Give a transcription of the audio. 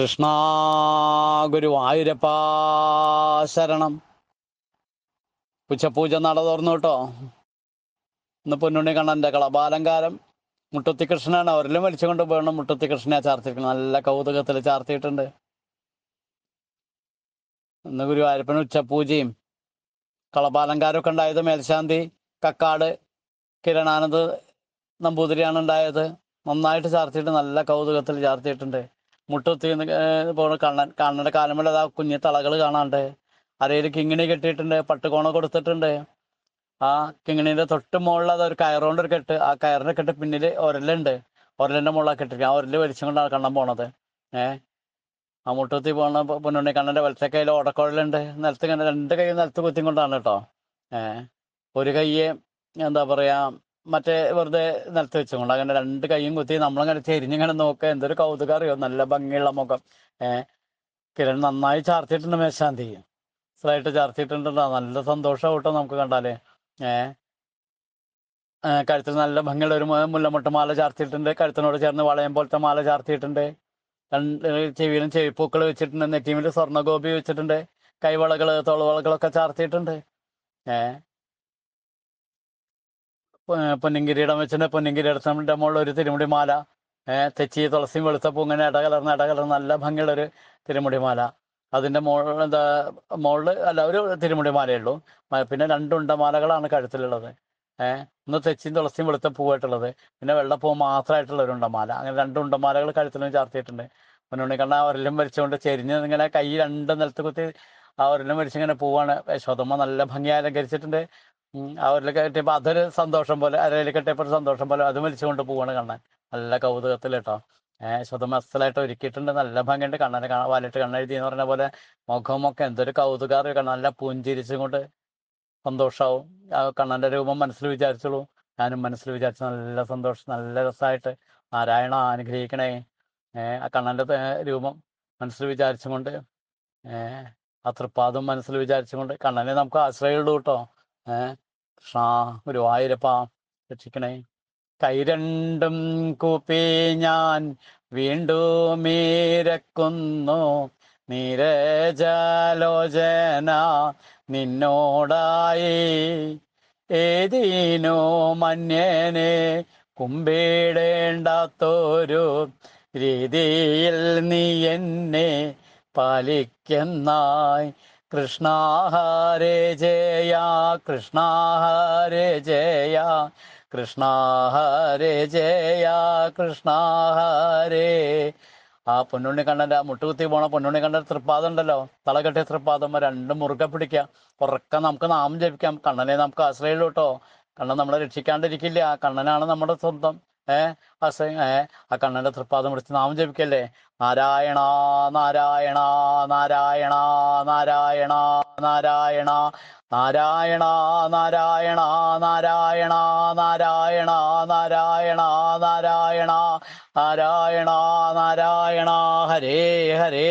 കൃഷ്ണ ഗുരുവായൂരപ്പ ശരണം ഉച്ചപൂജ നട തുറന്നു കേട്ടോ ഇന്ന് പൊന്നുണ്ണി കണ്ണൻ്റെ കളബാലങ്കാരം മുട്ടത്തി കൃഷ്ണനാണ് അവരിലും വലിച്ചുകൊണ്ട് പോകണം മുട്ടത്തി കൃഷ്ണനെ ചാർത്തിയിരിക്കുന്നത് നല്ല കൗതുകത്തിൽ ചാർത്തിയിട്ടുണ്ട് ഇന്ന് ഗുരുവായൂരപ്പന് ഉച്ചപൂജയും ഒക്കെ ഉണ്ടായത് മേൽശാന്തി കക്കാട് കിരണാനന്ദ് നമ്പൂതിരിയാണ് ഉണ്ടായത് നന്നായിട്ട് ചാർത്തിയിട്ട് നല്ല കൗതുകത്തിൽ ചാർത്തിയിട്ടുണ്ട് മുട്ടത്തി പോണ കണ്ണൻ കണ്ണൻ്റെ കാലമേൽ ആ കുഞ്ഞു തളകൾ കാണാണ്ട് അരയിൽ കിങ്ങിണി കെട്ടിയിട്ടുണ്ട് പട്ടുകോണ കൊടുത്തിട്ടുണ്ട് ആ കിങ്ങിണിന്റെ തൊട്ട് മുകളിൽ അതൊരു ഒരു കയറുകൊണ്ട് ഒരു കെട്ട് ആ കയറിന്റെ കെട്ട് പിന്നിൽ ഒരലുണ്ട് ഒരലിന്റെ മുകളിലാണ് കെട്ടിരിക്കുക ആ ഒരല് വലിച്ചും കൊണ്ടാണ് കണ്ണൻ പോണത് ഏഹ് ആ മുട്ടത്തി പോണ പൊന്നുണ്ണി കണ്ണന്റെ വലത്തെ കയ്യിൽ ഓടക്കുഴലുണ്ട് നിലത്ത് കണ്ട രണ്ട് കൈ നിലത്ത് കുത്തി കൊണ്ടാണ് കേട്ടോ ഏഹ് ഒരു കൈയെ എന്താ പറയാ മറ്റേ വെറുതെ നിലത്ത് വെച്ചുകൊണ്ട് അങ്ങനെ രണ്ട് കൈയും കുത്തി നമ്മളിങ്ങനെ ചെരിഞ്ഞിങ്ങനെ നോക്കുക എന്തൊരു കൗതുകം അറിയോ നല്ല ഭംഗിയുള്ള മുഖം ഏഹ് കിരൺ നന്നായി ചാർത്തിയിട്ടുണ്ട് മേശാന്തി സ്ലായിട്ട് ചാർത്തിയിട്ടുണ്ടല്ലോ നല്ല സന്തോഷം കേട്ടോ നമുക്ക് കണ്ടാലേ ഏഹ് കഴുത്തിൽ നല്ല ഭംഗിയുള്ള ഒരു മുല്ലമുട്ട് മാല ചാർത്തിയിട്ടുണ്ട് കഴുത്തിനോട് ചേർന്ന് വളയം പോലത്തെ മാല ചാർത്തിയിട്ടുണ്ട് രണ്ട് ചെവിയിലും ചെവിപ്പൂക്കൾ വെച്ചിട്ടുണ്ട് നെറ്റീമിൽ സ്വർണ്ണഗോപി വെച്ചിട്ടുണ്ട് കൈവളകള് തോളവളകളൊക്കെ ചാർത്തിയിട്ടുണ്ട് ഏഹ് പൊന്നിങ്കിരീടം വെച്ചിട്ട് പൊന്നിങ്കിരീടത്തിൻ്റെ മുകളിൽ ഒരു തിരുമുടി മാല തെച്ചി തുളസിയും വെളുത്തപ്പൂ ഇങ്ങനെ ഇടകലർന്ന് ഇടകലർന്ന് നല്ല ഒരു തിരുമുടി മാല അതിൻ്റെ മുകളിൽ എന്താ മുകളിൽ അല്ല ഒരു തിരുമുടി മാലയുള്ളൂ പിന്നെ രണ്ടുണ്ട മാലകളാണ് കഴുത്തിലുള്ളത് ഏഹ് ഒന്ന് തെച്ചിയും തുളസിയും വെളുത്ത പൂവായിട്ടുള്ളത് പിന്നെ വെള്ളപ്പൂ മാത്രമായിട്ടുള്ള ഒരു ഉണ്ടമാല അങ്ങനെ രണ്ട് ഉണ്ടമാലകൾ കഴുത്തിലും ചാർത്തിയിട്ടുണ്ട് മുന്നുണ്ണി കണ്ണ അവരിലും വരച്ചുകൊണ്ട് ചെരിഞ്ഞ് ഇങ്ങനെ കൈ രണ്ട് നിലത്ത് കുത്തി ആ ഒരെണ്ണം മേടിച്ചിങ്ങനെ പോവാണ് യശോദമ്മ നല്ല ഭംഗി അലങ്കരിച്ചിട്ടുണ്ട് ആ ഒരു കെട്ടിയപ്പോൾ അതൊരു സന്തോഷം പോലെ അരയിൽ കെട്ടിയപ്പോ ഒരു സന്തോഷം പോലെ അത് മരിച്ചുകൊണ്ട് പോവാണ് കാണാൻ നല്ല കൗതുകത്തിൽ കേട്ടോ ഏഹ് സ്വതം അസ്സലായിട്ട് ഒരുക്കിയിട്ടുണ്ട് നല്ല ഭംഗിയുണ്ട് കണ്ണനെ കാണാൻ വാലിട്ട് കണ്ണെഴുതി എന്ന് പറഞ്ഞ പോലെ മുഖമൊക്കെ എന്തൊരു കൗതുകാറി കാണാൻ നല്ല പുഞ്ചിരിച്ചും കൊണ്ട് സന്തോഷാവും ആ കണ്ണന്റെ രൂപം മനസ്സിൽ വിചാരിച്ചോളൂ ഞാനും മനസ്സിൽ വിചാരിച്ചു നല്ല സന്തോഷം നല്ല രസമായിട്ട് നാരായണ അനുഗ്രഹിക്കണേ ഏഹ് ആ കണ്ണന്റെ രൂപം മനസ്സിൽ വിചാരിച്ചുകൊണ്ട് ഏഹ് ആ തൃപ്പാദം മനസ്സിൽ വിചാരിച്ചുകൊണ്ട് കണ്ണനെ നമുക്ക് ആശ്രയമുള്ളൂ കേട്ടോ ഏഹ് കൃഷ്ണ ഗുരുവായൂരപ്പ രക്ഷിക്കണേ കൈ രണ്ടും കൂപ്പി ഞാൻ വീണ്ടും മീരക്കുന്നു നീരജാലോചന നിന്നോടായി ഏതീനോ മന്യനെ കുമ്പിടേണ്ടാത്തൊരു രീതിയിൽ നീ എന്നെ പാലിക്കുന്നായി കൃഷ്ണാഹാരേ ജയ കൃഷ്ണാഹാരേ ജയ കൃഷ്ണാഹാരേ ജയ കൃഷ്ണാഹാരേ ഹരേ ആ പൊന്നുണ്ണിക്കണ്ണൻ്റെ ആ മുട്ടുകുത്തി പോണ കണ്ണൻ തൃപ്പാദം ഉണ്ടല്ലോ തലകെട്ടിയ തൃപ്പാദം രണ്ടും മുറുകെ പിടിക്കുക ഉറക്കം നമുക്ക് നാമം ജപിക്കാം കണ്ണനെ നമുക്ക് ആശ്രയമുള്ളൂ കേട്ടോ കണ്ണൻ നമ്മളെ രക്ഷിക്കാണ്ടിരിക്കില്ല കണ്ണനാണ് നമ്മുടെ സ്വന്തം ഏഹ് അസ ഏഹ് ആ കണ്ണന്റെ തൃപ്പാദം എടുത്ത് നാമം ജപിക്കല്ലേ നാരായണ നാരായണ നാരായണ നാരായണ നാരായണ നാരായണ നാരായണ നാരായണ നാരായണ നാരായണ നാരായണ നാരായണ നാരായണ ഹരേ ഹരേ